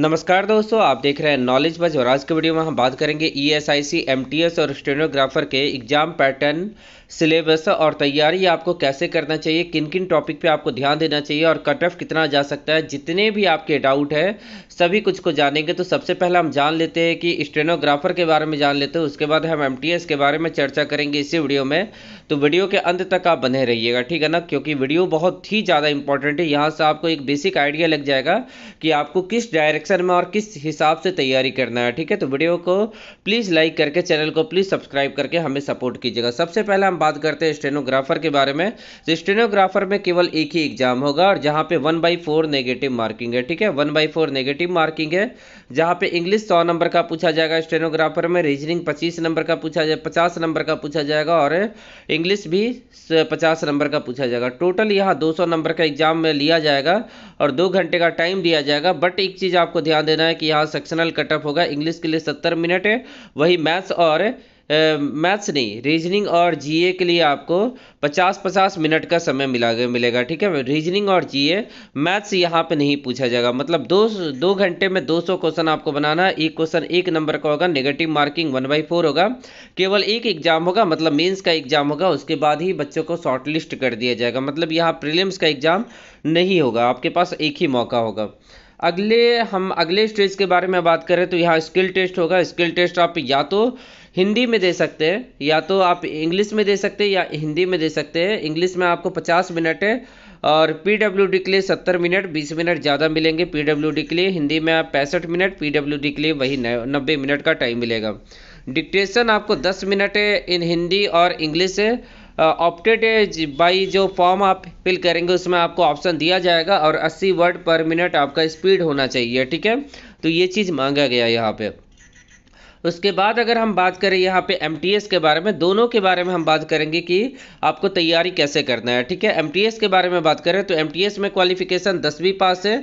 नमस्कार दोस्तों आप देख रहे हैं नॉलेज बज और आज के वीडियो में हम बात करेंगे E S I C M T S और स्टेनोग्राफर के एग्जाम पैटर्न सिलेबस और तैयारी आपको कैसे करना चाहिए किन किन टॉपिक पे आपको ध्यान देना चाहिए और कट ऑफ कितना जा सकता है जितने भी आपके डाउट है सभी कुछ को जानेंगे तो सबसे पहले हम जान लेते हैं कि स्टेनोग्राफर के बारे में जान लेते हैं उसके बाद हम एम के बारे में चर्चा करेंगे इसी वीडियो में तो वीडियो के अंत तक आप बने रहिएगा ठीक है ना क्योंकि वीडियो बहुत ही ज़्यादा इंपॉर्टेंट है यहाँ से आपको एक बेसिक आइडिया लग जाएगा कि आपको किस डायरेक्शन में और किस हिसाब से तैयारी करना है ठीक है तो वीडियो को प्लीज़ लाइक करके चैनल को प्लीज़ सब्सक्राइब करके हमें सपोर्ट कीजिएगा सबसे पहले हम बात करते हैं स्टेनोग्राफर के बारे में तो स्टेनोग्राफर में केवल एक ही एग्जाम होगा और जहाँ पे one by four negative marking है ठीक है one by four negative marking है जहाँ पे इंग्लिश सौ नंबर का पूछा जाएगा स्टेनोग्राफर में रीजनिंग पच्चीस नंबर का पूछा जाए पचास नंबर का पूछा जाएगा और इंग्लिश भी पचास नंबर का पूछा जाएगा टोटल यहाँ दो नंबर का एग्जाम में लिया जाएगा और दो घंटे का टाइम दिया जाएगा बट एक चीज़ आपको ध्यान देना है कि यहाँ सेक्शनल कटअप होगा इंग्लिश के लिए सत्तर मिनट है वही मैथ्स और मैथ्स नहीं रीजनिंग और जीए के लिए आपको 50-50 मिनट का समय मिला मिलेगा ठीक है रीजनिंग और जीए मैथ्स यहाँ पे नहीं पूछा जाएगा मतलब दो दो घंटे में 200 क्वेश्चन आपको बनाना है एक क्वेश्चन एक नंबर का होगा negative marking one by four होगा केवल एक एग्जाम होगा मतलब मेन्स का एग्जाम होगा उसके बाद ही बच्चों को शॉर्टलिस्ट कर दिया जाएगा मतलब यहाँ प्रिलियम्स का एग्जाम नहीं होगा आपके पास एक ही मौका होगा अगले हम अगले स्टेज के बारे में बात करें तो यहाँ स्किल टेस्ट होगा स्किल टेस्ट आप या तो हिंदी में दे सकते हैं या तो आप इंग्लिश में दे सकते हैं या हिंदी में दे सकते हैं इंग्लिश में आपको पचास मिनट है और पी डब्ल्यू डी के लिए सत्तर मिनट बीस मिनट ज़्यादा मिलेंगे पी डब्ल्यू डी के लिए हिंदी में आप पैंसठ मिनट पी डब्ल्यू डी के लिए वही नब्बे मिनट का टाइम मिलेगा डिक्टेशन आपको दस मिनट इन हिंदी और इंग्लिश ऑप्टेड बाई जो फॉर्म आप फिल करेंगे उसमें आपको ऑप्शन दिया जाएगा और 80 वर्ड पर मिनट आपका स्पीड होना चाहिए ठीक है तो ये चीज़ मांगा गया यहाँ पे उसके बाद अगर हम बात करें यहाँ पे एम के बारे में दोनों के बारे में हम बात करेंगे कि आपको तैयारी कैसे करना है ठीक है एम के बारे में बात करें तो एम में क्वालिफिकेशन दसवीं पास है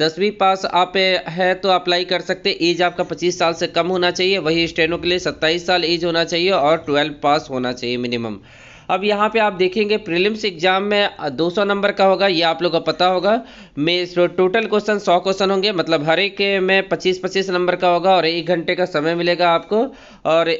दसवीं पास आप है तो अप्लाई कर सकते एज आपका 25 साल से कम होना चाहिए वही स्टेनों के लिए 27 साल एज होना चाहिए और 12 पास होना चाहिए मिनिमम अब यहाँ पे आप देखेंगे प्रीलिम्स एग्जाम में 200 नंबर का होगा ये आप लोग को पता होगा में इस टोटल क्वेश्चन 100 क्वेश्चन होंगे मतलब हर एक में 25-25 नंबर का होगा और एक घंटे का समय मिलेगा आपको और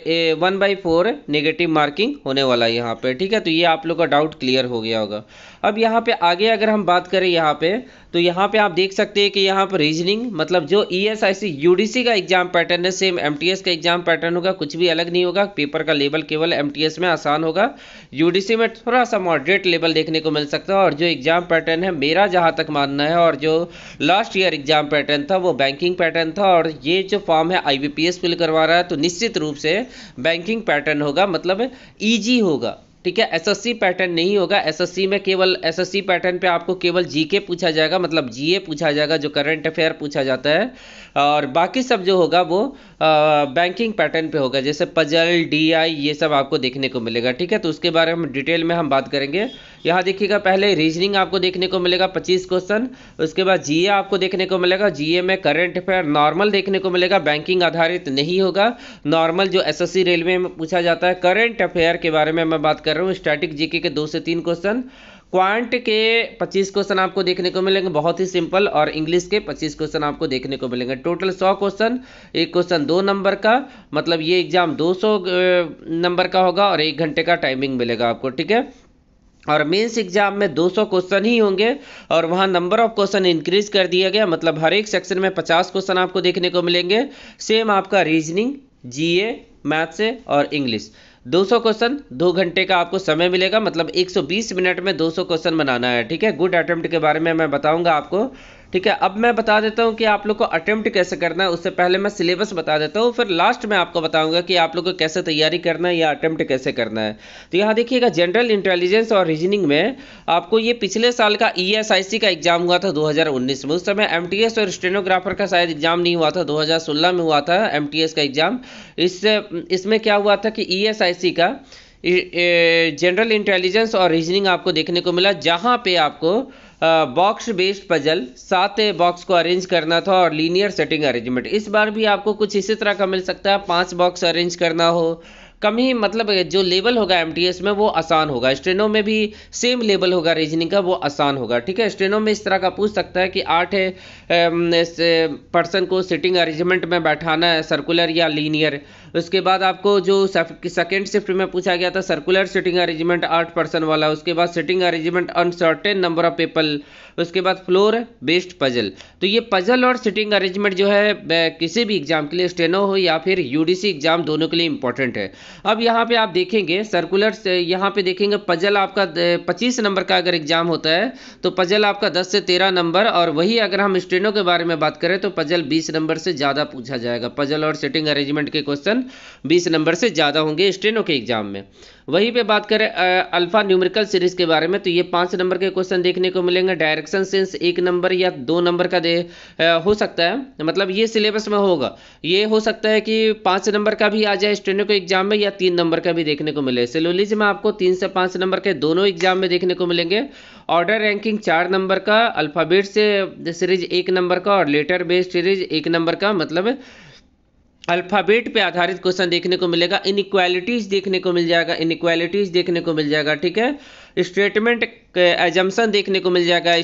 one by four negative marking होने वाला है यहाँ पर ठीक है तो ये आप लोग का डाउट क्लियर हो गया होगा अब यहाँ पे आगे अगर हम बात करें यहाँ पे तो यहाँ पे आप देख सकते हैं कि यहाँ पर रीजनिंग मतलब जो E S I C U D C का एग्जाम पैटर्न है सेम एम टी एस का एग्जाम पैटर्न होगा कुछ भी अलग नहीं होगा पेपर का लेवल केवल एम टी एस में आसान होगा यू डी सी में थोड़ा सा मॉडरेट लेवल देखने को मिल सकता है और जो एग्जाम पैटर्न है मेरा जहाँ तक मानना है और जो लास्ट ईयर एग्जाम पैटर्न था वो बैंकिंग पैटर्न था और ये जो फॉर्म है I B P S fill करवा रहा है तो निश्चित रूप से बैंकिंग पैटर्न होगा मतलब ईजी होगा ठीक है एसएससी पैटर्न नहीं होगा एसएससी में केवल एसएससी पैटर्न पे आपको केवल जीके पूछा जाएगा मतलब जीए पूछा जाएगा जो करंट अफेयर पूछा जाता है और बाकी सब जो होगा वो आ, बैंकिंग पैटर्न पे होगा जैसे पजल डीआई ये सब आपको देखने को मिलेगा ठीक है तो उसके बारे में डिटेल में हम बात करेंगे यहाँ देखिएगा पहले रीजनिंग आपको देखने को मिलेगा पच्चीस क्वेश्चन उसके बाद जी आपको देखने को मिलेगा जी में करंट अफेयर नॉर्मल देखने को मिलेगा बैंकिंग आधारित नहीं होगा नॉर्मल जो एस रेलवे में पूछा जाता है करंट अफेयर के बारे में मैं बात कर रहा हूँ स्टैटिक जीके के दो से तीन क्वेश्चन क्वांट के 25 क्वेश्चन आपको देखने को मिलेंगे बहुत ही सिंपल और इंग्लिश के 25 क्वेश्चन आपको देखने को मिलेंगे टोटल 100 क्वेश्चन एक क्वेश्चन दो नंबर का मतलब ये एग्जाम 200 नंबर का होगा और एक घंटे का टाइमिंग मिलेगा आपको ठीक है और मेंस एग्जाम में 200 क्वेश्चन ही होंगे और वहाँ नंबर ऑफ क्वेश्चन इंक्रीज कर दिया गया मतलब हर एक सेक्शन में पचास क्वेश्चन आपको देखने को मिलेंगे सेम आपका रीजनिंग जी मैथ्स और इंग्लिश 200 क्वेश्चन दो घंटे का आपको समय मिलेगा मतलब 120 मिनट में 200 क्वेश्चन बनाना है ठीक है गुड अटेम्प्ट के बारे में मैं बताऊंगा आपको ठीक है अब मैं बता देता हूँ कि आप लोग को अटेम्प्ट कैसे करना है उससे पहले मैं सिलेबस बता देता हूँ फिर लास्ट में आपको बताऊंगा कि आप लोग को कैसे तैयारी करना है या अटेम्प्ट कैसे करना है तो यहाँ देखिएगा जनरल इंटेलिजेंस और रीजनिंग में आपको ये पिछले साल का ई e का एग्जाम हुआ था दो में उस समय एम और स्टेनोग्राफर का शायद एग्जाम नहीं हुआ था दो में हुआ था एम का एग्जाम इससे इसमें क्या हुआ था कि ई e का जनरल इंटेलिजेंस और रीजनिंग आपको देखने को मिला जहाँ पे आपको बॉक्स बेस्ड पजल सात बॉक्स को अरेंज करना था और लीनियर सेटिंग अरेंजमेंट इस बार भी आपको कुछ इसी तरह का मिल सकता है पांच बॉक्स अरेंज करना हो कम ही मतलब जो लेवल होगा एम में वो आसान होगा स्ट्रेनो में भी सेम लेवल होगा रीजनिंग का वो आसान होगा ठीक है स्ट्रेनो में इस तरह का पूछ सकता है कि आठ पर्सन को सिटिंग अरेंजमेंट में बैठाना है सर्कुलर या लीनियर उसके बाद आपको जो सेकेंड शिफ्ट में पूछा गया था सर्कुलर सिटिंग अरेंजमेंट आठ पर्सन वाला उसके बाद sitting arrangement uncertain number of people उसके बाद फ्लोर बेस्ड पजल तो ये पजल और सिटिंग अरेंजमेंट जो है किसी भी एग्जाम के लिए स्टेनो हो या फिर यूडीसी एग्जाम दोनों के लिए इंपॉर्टेंट है अब यहाँ पे आप देखेंगे सर्कुलर यहाँ पे देखेंगे पजल आपका पच्चीस नंबर का अगर एग्जाम होता है तो पजल आपका दस से तेरह नंबर और वही अगर हम स्टेनो के बारे में बात करें तो पजल बीस नंबर से ज़्यादा पूछा जाएगा पजल और सिटिंग अरेंजमेंट के क्वेश्चन क्वेश्चन बीस नंबर से ज़्यादा होंगे स्टेनो के एग्जाम में वहीं पे बात करें अल्फा न्यूमेरिकल सीरीज के बारे में तो ये पाँच नंबर के क्वेश्चन देखने को मिलेंगे डायरेक्शन सेंस एक नंबर या दो नंबर का दे आ, हो सकता है मतलब ये सिलेबस में होगा ये हो सकता है कि पाँच नंबर का भी आ जाए स्टेनो के एग्जाम में या तीन नंबर का भी देखने को मिले सेलोलिज में आपको तीन से पाँच नंबर के दोनों एग्जाम में देखने को मिलेंगे ऑर्डर रैंकिंग चार नंबर का अल्फ़ाबेट से सीरीज एक नंबर का और लेटर बेस्ड सीरीज एक नंबर का मतलब अल्फ़ाबेट पे आधारित क्वेश्चन देखने को मिलेगा इनक्वालिटीज़ देखने को मिल जाएगा इनक्वालिटीज़ देखने को मिल जाएगा ठीक है स्टेटमेंट एजम्सन uh, देखने को मिल जाएगा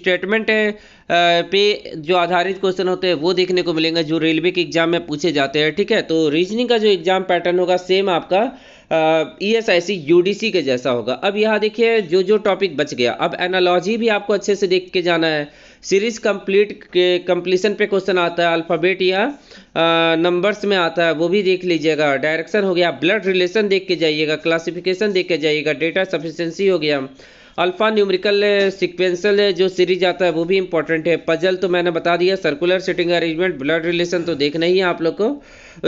स्टेटमेंट uh, पे जो आधारित क्वेश्चन होते हैं वो देखने को मिलेंगे जो रेलवे के एग्जाम में पूछे जाते हैं ठीक है तो रीजनिंग का जो एग्जाम पैटर्न होगा सेम आपका E S I C U D C के जैसा होगा अब यहाँ देखिए जो जो टॉपिक बच गया अब एनालॉजी भी आपको अच्छे से देख के जाना है सीरीज कंप्लीट के कंप्लीसन पे क्वेश्चन आता है अल्फ़ाबेट या नंबर्स में आता है वो भी देख लीजिएगा डायरेक्शन हो गया ब्लड रिलेशन देख के जाइएगा क्लासिफिकेशन देख के जाइएगा डेटा सफिशेंसी हो गया अल्फ़ा न्यूमरिकल सिक्वेंसल जो सीरीज आता है वो भी इंपॉर्टेंट है पजल तो मैंने बता दिया circular setting arrangement blood relation तो देखना ही है आप लोग को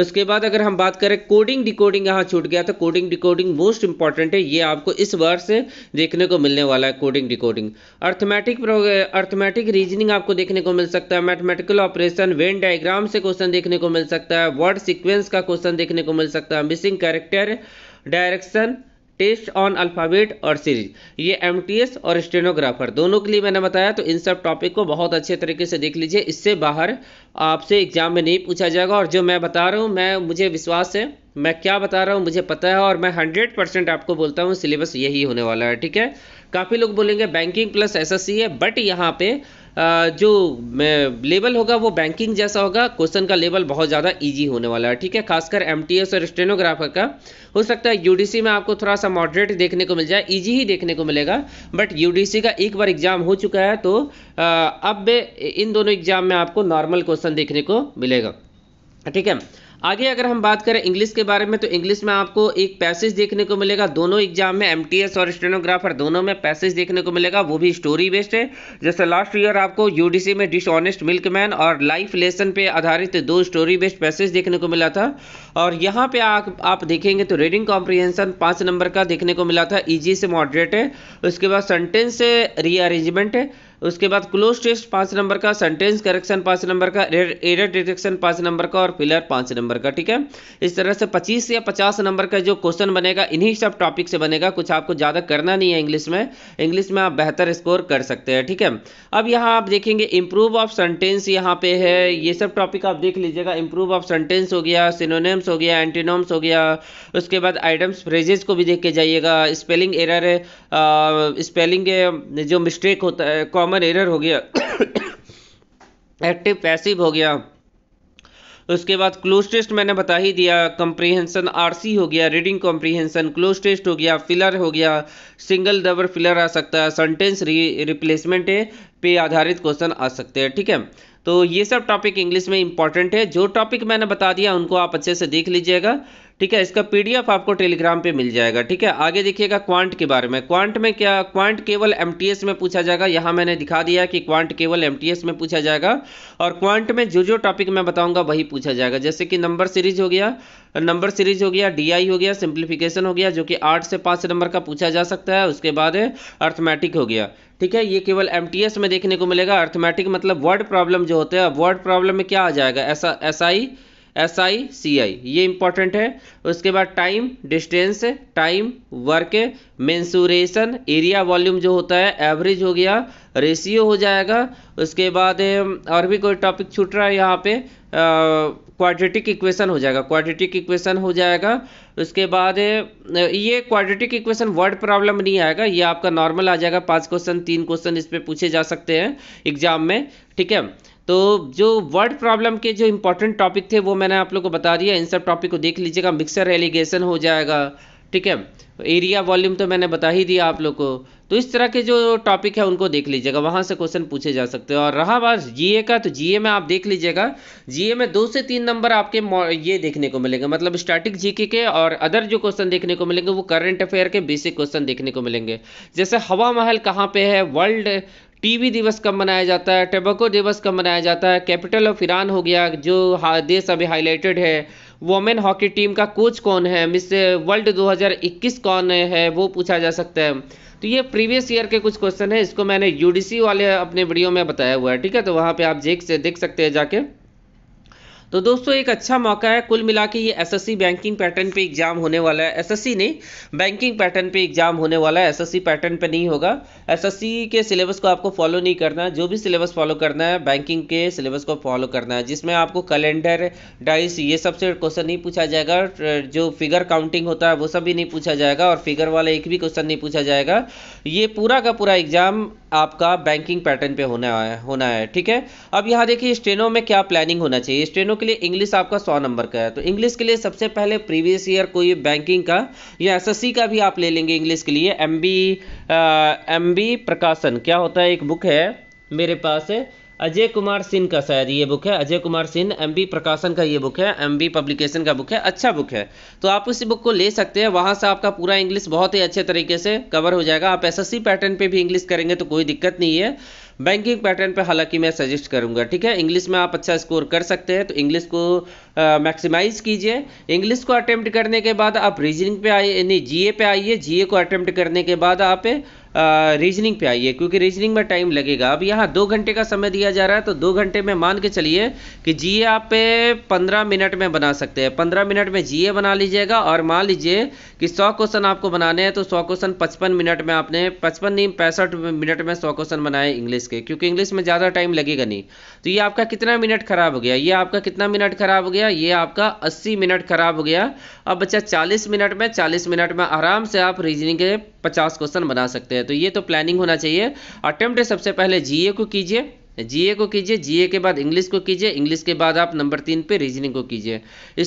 उसके बाद अगर हम बात करें कोडिंग डिकोडिंग यहाँ छूट गया था कोडिंग डिकोडिंग मोस्ट इंपॉर्टेंट है ये आपको इस वर्ड से देखने को मिलने वाला है coding decoding arithmetic arithmetic reasoning आपको देखने को मिल सकता है मैथमेटिकल ऑपरेशन वेन डायग्राम से क्वेश्चन देखने को मिल सकता है वर्ड सिक्वेंस का क्वेश्चन देखने को मिल सकता है missing character direction test on alphabet और सीरीज ये एम और स्टेनोग्राफर दोनों के लिए मैंने बताया तो इन सब टॉपिक को बहुत अच्छे तरीके से देख लीजिए इससे बाहर आपसे एग्जाम में नहीं पूछा जाएगा और जो मैं बता रहा हूँ मैं मुझे विश्वास है मैं क्या बता रहा हूँ मुझे पता है और मैं हंड्रेड परसेंट आपको बोलता हूँ सिलेबस यही होने वाला है ठीक है काफ़ी लोग बोलेंगे बैंकिंग प्लस एस है बट यहाँ पे जो लेवल होगा वो बैंकिंग जैसा होगा क्वेश्चन का लेवल बहुत ज़्यादा ईजी होने वाला है ठीक है खासकर एम और स्टेनोग्राफर का हो सकता है यूडीसी में आपको थोड़ा सा मॉडरेट देखने को मिल जाए ईजी ही देखने को मिलेगा बट यूडीसी का एक बार एग्जाम हो चुका है तो अब इन दोनों एग्जाम में आपको नॉर्मल क्वेश्चन देखने को मिलेगा ठीक है आगे अगर हम बात करें इंग्लिश के बारे में तो इंग्लिश में आपको एक पैसेज देखने को मिलेगा दोनों एग्जाम में एमटीएस और स्टेनोग्राफर दोनों में पैसेज देखने को मिलेगा वो भी स्टोरी बेस्ड है जैसे लास्ट ईयर आपको यूडीसी में डिसऑनेस्ट मिल्कमैन और लाइफ लेसन पे आधारित दो स्टोरी बेस्ड पैसेज देखने को मिला था और यहाँ पे आ, आप देखेंगे तो रीडिंग कॉम्प्रिहेंसन पाँच नंबर का देखने को मिला था ईजी से मॉडरेट है उसके बाद सेंटेंस से रीअरेंजमेंट है उसके बाद क्लोज टेस्ट पाँच नंबर का सेंटेंस करेक्शन पाँच नंबर का एर डिटेक्शन पाँच नंबर का और पिलर पाँच नंबर का ठीक है इस तरह से पच्चीस या पचास नंबर का जो क्वेश्चन बनेगा इन्हीं सब टॉपिक से बनेगा कुछ आपको ज़्यादा करना नहीं है इंग्लिश में इंग्लिश में आप बेहतर स्कोर कर सकते हैं ठीक है अब यहाँ आप देखेंगे इम्प्रूव ऑफ सेंटेंस यहाँ पे है ये सब टॉपिक आप देख लीजिएगा इम्प्रूव ऑफ सेंटेंस हो गया सिनोनेम्स हो गया एंटीनोम्स हो गया उसके बाद आइटम्स फ्रेजेस को भी देख के जाइएगा स्पेलिंग एरर स्पेलिंग जो मिस्टेक होता है कॉमन एरर हो गया एक्टिव पैसिव हो गया उसके बाद क्लोज टेस्ट मैंने बता ही दिया कंप्रीहेंसन आरसी हो गया रीडिंग कॉम्प्रीहेंसन क्लोज टेस्ट हो गया फिलर हो गया सिंगल डबल फिलर आ सकता है सेंटेंस रिप्लेसमेंट पे आधारित क्वेश्चन आ सकते हैं ठीक है तो ये सब टॉपिक इंग्लिश में इंपॉर्टेंट है जो टॉपिक मैंने बता दिया उनको आप अच्छे से देख लीजिएगा ठीक है इसका पीडीएफ आपको टेलीग्राम पे मिल जाएगा ठीक है आगे देखिएगा क्वांट के बारे में क्वांट में क्या क्वांट केवल एमटीएस में पूछा जाएगा यहाँ मैंने दिखा दिया कि क्वांट केवल एमटीएस में पूछा जाएगा और क्वांट में जो जो टॉपिक मैं बताऊंगा वही पूछा जाएगा जैसे कि नंबर सीरीज हो गया नंबर सीरीज हो गया डी हो गया सिंप्लीफिकेशन हो गया जो कि आठ से पाँच नंबर का पूछा जा सकता है उसके बाद अर्थमेटिक हो गया ठीक है ये केवल एम में देखने को मिलेगा अर्थमेटिक मतलब वर्ड प्रॉब्लम जो होते हैं वर्ड प्रॉब्लम में क्या आ जाएगा ऐसा एस आई एस आई सी आई ये इंपॉर्टेंट है उसके बाद time distance time work mensuration area volume जो होता है एवरेज हो गया रेशियो हो जाएगा उसके बाद और भी कोई टॉपिक छूट रहा है यहाँ पे क्वाड्रेटिक इक्वेशन हो जाएगा क्वाड्रेटिक इक्वेशन हो जाएगा उसके बाद ये क्वाड्रेटिक इक्वेशन वर्ड प्रॉब्लम नहीं आएगा ये आपका नॉर्मल आ जाएगा पांच क्वेश्चन तीन क्वेश्चन इस पर पूछे जा सकते हैं एग्जाम में ठीक है तो जो वर्ड प्रॉब्लम के जो इम्पोर्टेंट टॉपिक थे वो मैंने आप लोग को बता दिया इन सब टॉपिक को देख लीजिएगा मिक्सर एलिगेशन हो जाएगा ठीक है एरिया वॉल्यूम तो मैंने बता ही दिया आप लोग को तो इस तरह के जो टॉपिक है उनको देख लीजिएगा वहाँ से क्वेश्चन पूछे जा सकते हैं और रहा बात जीए का तो जीए में आप देख लीजिएगा जीए में दो से तीन नंबर आपके ये देखने को मिलेंगे मतलब स्टैटिक जीके के और अदर जो क्वेश्चन देखने को मिलेंगे वो करंट अफेयर के बेसिक क्वेश्चन देखने को मिलेंगे जैसे हवा महल कहाँ पे है वर्ल्ड टीवी दिवस कब मनाया जाता है टबको दिवस कब मनाया जाता है कैपिटल ऑफ ईरान हो गया जो देश अभी हाईलाइटेड है वोमेन हॉकी टीम का कोच कौन है मिस वर्ल्ड 2021 कौन है वो पूछा जा सकता है तो ये प्रीवियस ईयर के कुछ क्वेश्चन है इसको मैंने यूडीसी वाले अपने वीडियो में बताया हुआ है ठीक है तो वहाँ पे आप देख देख सकते हैं जाके तो दोस्तों एक अच्छा मौका है कुल मिला के ये एसएससी बैंकिंग पैटर्न पे एग्जाम होने वाला है एसएससी नहीं बैंकिंग पैटर्न पे एग्जाम होने वाला है एसएससी पैटर्न पे नहीं होगा एसएससी के सिलेबस को आपको फॉलो नहीं करना है जो भी सिलेबस फॉलो करना है बैंकिंग के सिलेबस को फॉलो करना है जिसमें आपको कैलेंडर डाइस ये सबसे क्वेश्चन नहीं पूछा जाएगा जो फिगर काउंटिंग होता है वो सब भी नहीं पूछा जाएगा और फिगर वाला एक भी क्वेश्चन नहीं पूछा जाएगा ये पूरा का पूरा एग्जाम आपका बैंकिंग पैटर्न पे होना है होना है ठीक है अब यहाँ देखिए स्ट्रेनों में क्या प्लानिंग होना चाहिए स्ट्रेनों के लिए इंग्लिश आपका सौ नंबर का है तो इंग्लिश के लिए सबसे पहले प्रीवियस ईयर कोई बैंकिंग का या एसएससी का भी आप ले लेंगे इंग्लिश के लिए एम बी एम बी प्रकाशन क्या होता है एक बुक है मेरे पास है अजय कुमार सिंह का शायद ये बुक है अजय कुमार सिंह एम बी प्रकाशन का ये बुक है एम बी पब्लिकेशन का बुक है अच्छा बुक है तो आप उस बुक को ले सकते हैं वहाँ से आपका पूरा इंग्लिश बहुत ही अच्छे तरीके से कवर हो जाएगा आप एसएससी पैटर्न पे भी इंग्लिश करेंगे तो कोई दिक्कत नहीं है बैंकिंग पैटर्न पे हालांकि मैं सजेस्ट करूंगा ठीक है इंग्लिश में आप अच्छा स्कोर कर सकते हैं तो इंग्लिश को मैक्सिमाइज कीजिए इंग्लिश को अटैम्प्ट करने के बाद आप रीजनिंग पे आइए यानी जीए पे आइए जीए को अटैम्प्ट करने के बाद आप रीजनिंग पे आइए क्योंकि रीजनिंग में टाइम लगेगा अब यहाँ दो घंटे का समय दिया जा रहा है तो दो घंटे में मान के चलिए कि जी आप पंद्रह मिनट में बना सकते हैं पंद्रह मिनट में जी बना लीजिएगा और मान लीजिए कि सौ क्वेश्चन आपको बनाने हैं तो सौ क्वेश्चन पचपन मिनट में आपने पचपन नहीं पैंसठ मिनट में सौ क्वेश्चन बनाए इंग्लिश के क्योंकि इंग्लिश में ज़्यादा टाइम लगेगा नहीं तो ये आपका कितना मिनट खराब हो गया ये आपका कितना मिनट खराब हो गया ये आपका अस्सी मिनट खराब हो गया अब बच्चा चालीस मिनट में चालीस मिनट में आराम से आप रीजनिंग के पचास क्वेश्चन बना सकते हैं तो ये तो प्लानिंग होना चाहिए अटैम्प्ट सबसे पहले जीए को कीजिए जीए को कीजिए जीए के बाद इंग्लिश को कीजिए इंग्लिश के बाद आप नंबर तीन पे रीजनिंग को कीजिए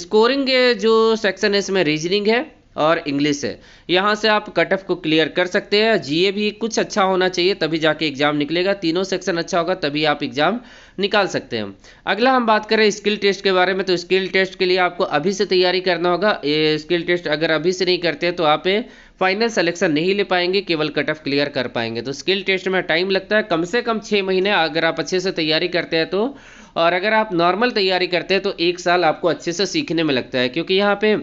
स्कोरिंग जो सेक्शन है इसमें रीजनिंग है और इंग्लिश है यहाँ से आप कट ऑफ को क्लियर कर सकते हैं जीए भी कुछ अच्छा होना चाहिए तभी जाके एग्जाम निकलेगा तीनों सेक्शन अच्छा होगा तभी आप एग्जाम निकाल सकते हैं अगला हम बात करें स्किल टेस्ट के बारे में तो स्किल टेस्ट के लिए आपको अभी से तैयारी करना होगा ये स्किल टेस्ट अगर अभी से नहीं करते तो आप फाइनल सेलेक्शन नहीं ले पाएंगे केवल कट ऑफ क्लियर कर पाएंगे तो स्किल टेस्ट में टाइम लगता है कम से कम छः महीने अगर आप अच्छे से तैयारी करते हैं तो और अगर आप नॉर्मल तैयारी करते हैं तो एक साल आपको अच्छे से सीखने में लगता है क्योंकि यहाँ पे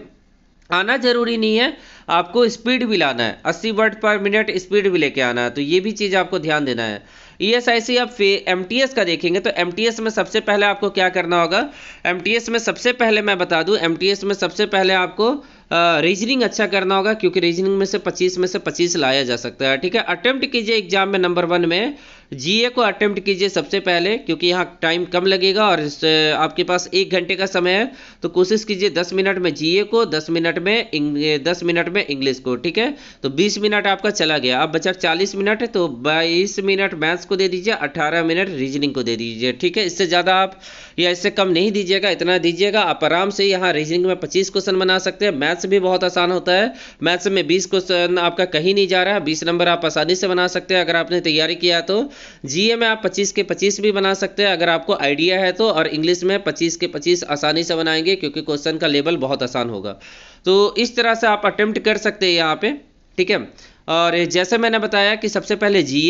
आना जरूरी नहीं है आपको स्पीड भी लाना है अस्सी वर्ड पर मिनट स्पीड भी लेके आना है तो ये भी चीज़ आपको ध्यान देना है ई एस आई सी आप एम टी एस का देखेंगे तो एम टी एस में सबसे पहले आपको क्या करना होगा एम टी एस में सबसे पहले मैं बता दूं एम टी एस में सबसे पहले आपको रीजनिंग अच्छा करना होगा क्योंकि रीजनिंग में से 25 में से 25 लाया जा सकता है ठीक है अटेम्प्ट कीजिए एग्जाम में नंबर वन में जीए को अटेम्प्ट कीजिए सबसे पहले क्योंकि यहाँ टाइम कम लगेगा और आपके पास एक घंटे का समय है तो कोशिश कीजिए दस मिनट में जीए को दस मिनट में दस मिनट में इंग्लिश को ठीक है तो बीस मिनट आपका चला गया अब बचा चालीस मिनट तो बाईस मिनट मैथ्स को दे दीजिए अट्ठारह मिनट रीजनिंग को दे दीजिए ठीक है इससे ज़्यादा आप या इससे कम नहीं दीजिएगा इतना दीजिएगा आप आराम से यहाँ रीजनिंग में पच्चीस क्वेश्चन बना सकते हैं मैथ्स मैथ्स भी बहुत आसान होता है मैथ्स में बीस क्वेश्चन आपका कहीं नहीं जा रहा है बीस नंबर आप आसानी से बना सकते हैं अगर आपने तैयारी किया तो जी में आप पच्चीस के पच्चीस भी बना सकते हैं अगर आपको आइडिया है तो और इंग्लिश में पच्चीस के पच्चीस आसानी से बनाएंगे क्योंकि क्वेश्चन का लेवल बहुत आसान होगा तो इस तरह से आप अटेम्प्ट कर सकते हैं यहाँ पे ठीक है और जैसे मैंने बताया कि सबसे पहले जी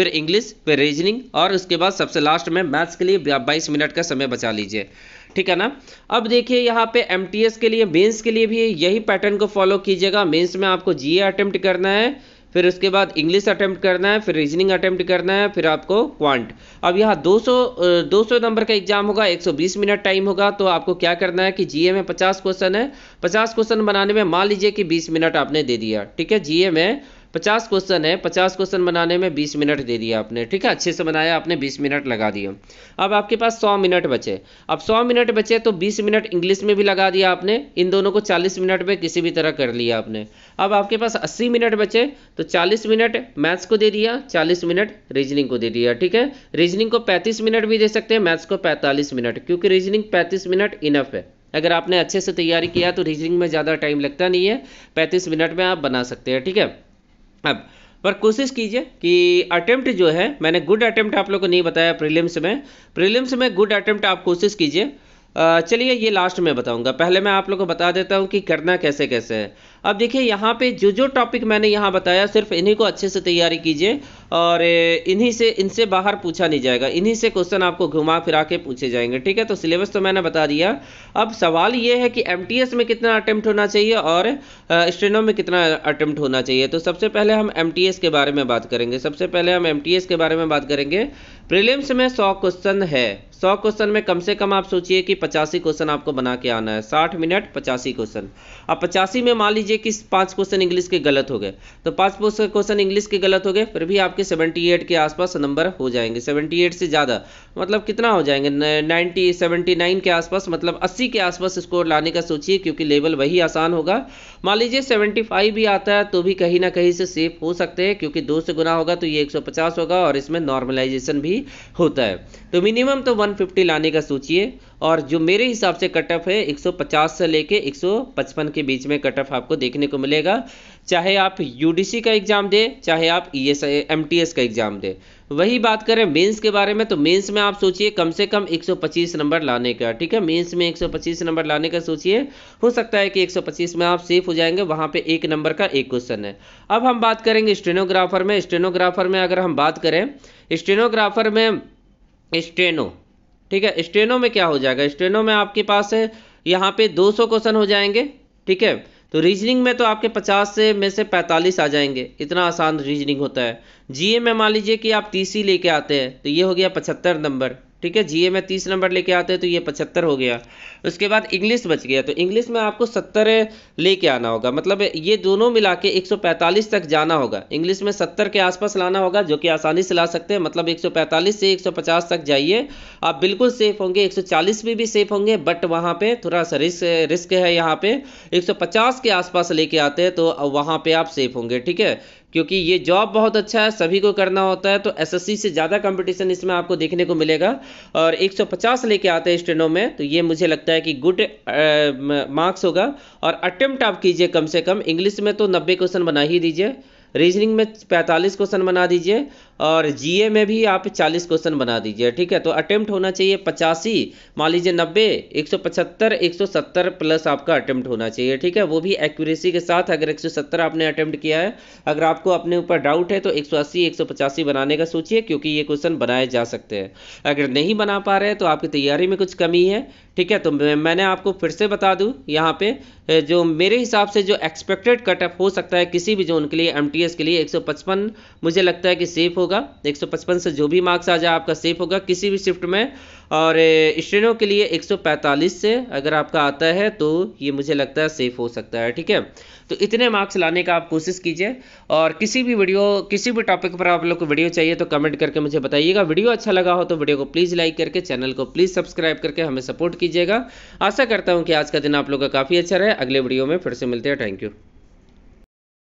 फिर इंग्लिश फिर रीजनिंग और उसके बाद सबसे लास्ट में मैथ्स के लिए बाईस मिनट का समय बचा लीजिए ठीक है ना अब देखिए यहाँ पे एम के लिए मेन्स के लिए भी यही पैटर्न को फॉलो कीजिएगा मेन्स में आपको जी अटेम्प्ट करना है फिर उसके बाद इंग्लिश अटेम्प्ट करना है फिर रीजनिंग अटेम्प्ट करना है फिर आपको क्वांट अब यहाँ 200 200 नंबर का एग्जाम होगा 120 मिनट टाइम होगा तो आपको क्या करना है कि जीए में 50 क्वेश्चन है 50 क्वेश्चन बनाने में मान लीजिए कि 20 मिनट आपने दे दिया ठीक है जीए में पचास क्वेश्चन है पचास क्वेश्चन बनाने में बीस मिनट दे दिया आपने ठीक है अच्छे से बनाया आपने बीस मिनट लगा दिया अब आपके पास सौ मिनट बचे अब सौ मिनट बचे तो बीस मिनट इंग्लिश में भी लगा दिया आपने इन दोनों को चालीस मिनट में किसी भी तरह कर लिया आपने अब आपके पास अस्सी मिनट बचे तो चालीस मिनट मैथ्स को दे दिया चालीस मिनट रीजनिंग को दे दिया ठीक है रीजनिंग को पैंतीस मिनट भी दे सकते हैं मैथ्स को पैंतालीस मिनट क्योंकि रीजनिंग पैंतीस मिनट इनफ है अगर आपने अच्छे से तैयारी किया तो रीजनिंग में ज़्यादा टाइम लगता नहीं है पैंतीस मिनट में आप बना सकते हैं ठीक है अब पर कोशिश कीजिए कि अटेम्प्ट जो है मैंने गुड अटेम्प्ट आप लोग को नहीं बताया प्रीलिम्स में प्रीलिम्स में गुड अटेम्प्ट आप कोशिश कीजिए चलिए ये लास्ट में बताऊंगा पहले मैं आप लोग को बता देता हूं कि करना कैसे कैसे है अब देखिए यहाँ पे जो जो टॉपिक मैंने यहाँ बताया सिर्फ इन्हीं को अच्छे से तैयारी कीजिए और इन्हीं से इनसे बाहर पूछा नहीं जाएगा इन्हीं से क्वेश्चन आपको घुमा फिरा के पूछे जाएंगे ठीक है तो सिलेबस तो मैंने बता दिया अब सवाल ये है कि एम में कितना अटैम्प्ट होना चाहिए और स्ट्रेनो में कितना अटैम्प्ट होना चाहिए तो सबसे पहले हम एम के बारे में बात करेंगे सबसे पहले हम एम के बारे में बात करेंगे प्रिलियम्स में सौ क्वेश्चन है सौ क्वेश्चन में कम से कम आप सोचिए कि पचासी क्वेश्चन आपको बना के आना है साठ मिनट पचासी क्वेश्चन अब पचासी में मान लीजिए कि पांच क्वेश्चन इंग्लिश के गलत हो गए तो पांच क्वेश्चन इंग्लिश के गलत हो गए फिर भी आप आपके 78 के आसपास नंबर हो जाएंगे 78 से ज़्यादा मतलब कितना हो जाएंगे 90 79 के आसपास मतलब 80 के आसपास स्कोर लाने का सोचिए क्योंकि लेवल वही आसान होगा मान लीजिए 75 भी आता है तो भी कहीं ना कहीं से सेफ हो सकते हैं क्योंकि दो से गुना होगा तो ये 150 होगा और इसमें नॉर्मलाइजेशन भी होता है तो मिनिमम तो 150 लाने का सोचिए और जो मेरे हिसाब से कट ऑफ है 150 से लेके 155 के बीच में कट ऑफ आपको देखने को मिलेगा चाहे आप यूडीसी का एग्ज़ाम दें चाहे आप ई e एस का एग्ज़ाम दें वही बात करें मेंस के बारे में तो मेंस में आप सोचिए कम से कम 125 नंबर लाने का ठीक है मेंस में 125 नंबर लाने का सोचिए हो सकता है कि 125 में आप सेफ हो जाएंगे वहाँ पे एक नंबर का एक क्वेश्चन है अब हम बात करेंगे स्टेनोग्राफर में स्टेनोग्राफर में अगर हम बात करें स्टेनोग्राफर में स्टेनो ठीक है स्टेनो में क्या हो जाएगा स्टेनो में आपके पास है यहाँ पे 200 क्वेश्चन हो जाएंगे ठीक है तो रीजनिंग में तो आपके 50 से में से 45 आ जाएंगे इतना आसान रीजनिंग होता है जीए में मान लीजिए कि आप ही लेके आते हैं तो ये हो गया 75 नंबर ठीक है जीए में तीस नंबर लेके आते हैं तो ये पचहत्तर हो गया उसके बाद इंग्लिश बच गया तो इंग्लिश में आपको सत्तर लेके आना होगा मतलब ये दोनों मिला के एक तक जाना होगा इंग्लिश में सत्तर के आसपास लाना होगा जो कि आसानी से ला सकते हैं मतलब 145 से 150 तक जाइए आप बिल्कुल सेफ होंगे 140 में भी सेफ होंगे बट वहाँ पर थोड़ा सा रिस्क रिस्क है यहाँ पे पचास के आसपास लेके आते हैं तो वहाँ पर आप सेफ होंगे ठीक है क्योंकि ये जॉब बहुत अच्छा है सभी को करना होता है तो एसएससी से ज़्यादा कंपटीशन इसमें आपको देखने को मिलेगा और 150 लेके आते हैं स्टेनों में तो ये मुझे लगता है कि गुड मार्क्स होगा और अटेम्प्ट आप कीजिए कम से कम इंग्लिश में तो नब्बे क्वेश्चन बना ही दीजिए रीजनिंग में 45 क्वेश्चन बना दीजिए और जीए में भी आप 40 क्वेश्चन बना दीजिए ठीक है तो अटेम्प्ट होना चाहिए पचासी मान लीजिए नब्बे एक सौ पचहत्तर एक सौ सत्तर प्लस आपका अटेम्प्ट होना चाहिए ठीक है वो भी एक्यूरेसी के साथ अगर एक सौ सत्तर आपने अटेम्प्ट किया है अगर आपको अपने ऊपर डाउट है तो एक सौ अस्सी एक सौ पचासी बनाने का सोचिए क्योंकि ये क्वेश्चन बनाए जा सकते हैं अगर नहीं बना पा रहे तो आपकी तैयारी में कुछ कमी है ठीक है तो मैंने आपको फिर से बता दूँ यहाँ पे जो मेरे हिसाब से जो एक्सपेक्टेड कटअप हो सकता है किसी भी जोन के लिए एम के लिए एक मुझे लगता है कि सेफ हो होगा 155 से जो भी मार्क्स आ जाए आपका सेफ होगा किसी भी शिफ्ट में और स्टेनो के लिए 145 से अगर आपका आता है तो ये मुझे लगता है सेफ हो सकता है ठीक है तो इतने मार्क्स लाने का आप कोशिश कीजिए और किसी भी वीडियो किसी भी टॉपिक पर आप लोग को वीडियो चाहिए तो कमेंट करके मुझे बताइएगा वीडियो अच्छा लगा हो तो वीडियो को प्लीज़ लाइक करके चैनल को प्लीज़ सब्सक्राइब करके हमें सपोर्ट कीजिएगा आशा करता हूँ कि आज का दिन आप लोग का काफ़ी अच्छा रहे अगले वीडियो में फिर से मिलते हैं थैंक यू